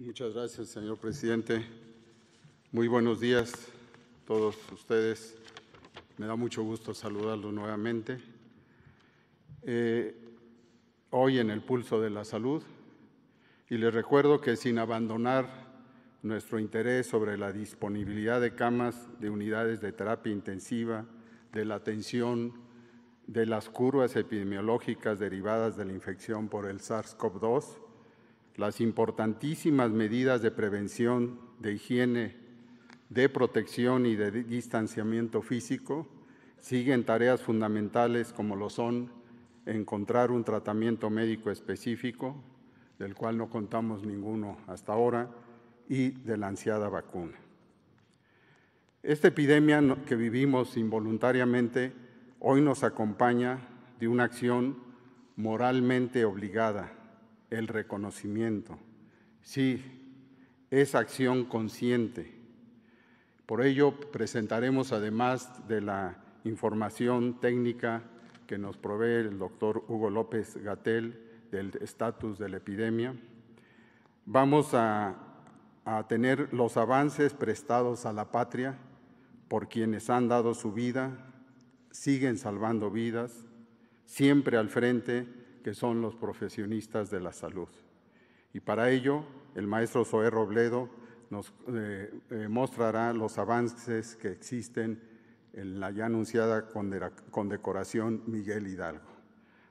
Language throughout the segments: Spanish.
Muchas gracias, señor presidente. Muy buenos días a todos ustedes. Me da mucho gusto saludarlos nuevamente. Eh, hoy en el pulso de la salud y les recuerdo que sin abandonar nuestro interés sobre la disponibilidad de camas de unidades de terapia intensiva, de la atención de las curvas epidemiológicas derivadas de la infección por el SARS-CoV-2, las importantísimas medidas de prevención, de higiene, de protección y de distanciamiento físico, siguen tareas fundamentales como lo son encontrar un tratamiento médico específico, del cual no contamos ninguno hasta ahora, y de la ansiada vacuna. Esta epidemia que vivimos involuntariamente hoy nos acompaña de una acción moralmente obligada el reconocimiento. Sí, es acción consciente. Por ello presentaremos, además de la información técnica que nos provee el doctor Hugo López Gatel del estatus de la epidemia, vamos a, a tener los avances prestados a la patria por quienes han dado su vida, siguen salvando vidas, siempre al frente que son los profesionistas de la salud. Y para ello, el maestro Zoé Robledo nos eh, eh, mostrará los avances que existen en la ya anunciada condecoración Miguel Hidalgo.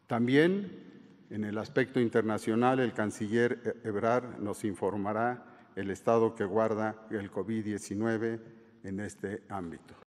También, en el aspecto internacional, el canciller e-, Ebrar nos informará el estado que guarda el COVID-19 en este ámbito.